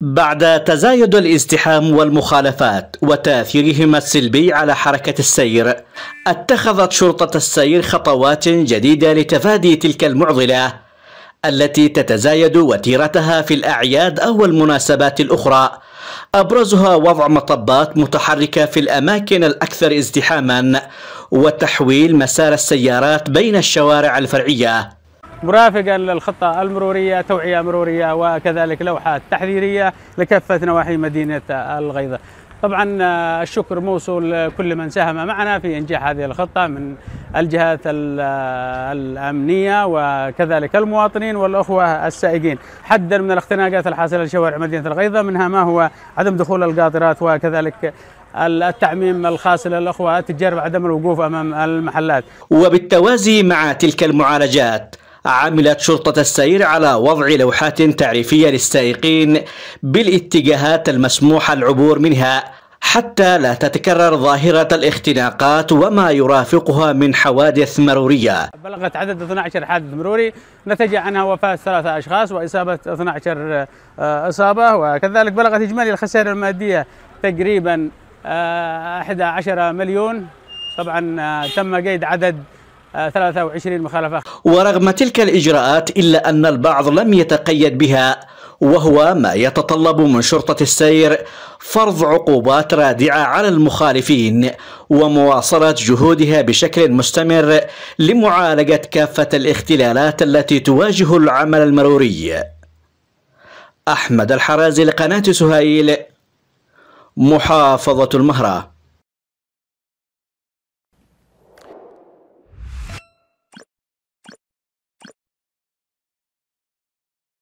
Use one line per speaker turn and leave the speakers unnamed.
بعد تزايد الازدحام والمخالفات وتاثيرهما السلبي على حركه السير اتخذت شرطه السير خطوات جديده لتفادي تلك المعضله التي تتزايد وتيرتها في الاعياد او المناسبات الاخرى ابرزها وضع مطبات متحركه في الاماكن الاكثر ازدحاما وتحويل مسار السيارات بين الشوارع الفرعيه
مرافقا للخطة المرورية توعية مرورية وكذلك لوحات تحذيرية لكافة نواحي مدينة الغيضة طبعا آه، الشكر موصول لكل من ساهم معنا في إنجاح هذه الخطة من الجهات آه، الأمنية وكذلك المواطنين والأخوة السائقين حدا من الاختناقات الحاصلة لشوارع مدينة الغيضة منها ما هو عدم دخول القاطرات وكذلك التعميم الخاص للأخوة التجار وعدم الوقوف أمام المحلات
وبالتوازي مع تلك المعالجات عملت شرطة السير على وضع لوحات تعريفية للسائقين بالاتجاهات المسموح العبور منها حتى لا تتكرر ظاهرة الاختناقات وما يرافقها من حوادث مرورية
بلغت عدد 12 حادث مروري نتج عنها وفاة ثلاثة أشخاص وإصابة 12 آه، إصابة وكذلك بلغت إجمالي الخسائر المادية تقريبا 11 آه، مليون طبعا آه، تم قيد عدد 23 مخالفة ورغم
تلك الإجراءات إلا أن البعض لم يتقيد بها وهو ما يتطلب من شرطة السير فرض عقوبات رادعة على المخالفين ومواصلة جهودها بشكل مستمر لمعالجة كافة الاختلالات التي تواجه العمل المروري أحمد الحرازي لقناة سهيل محافظة المهره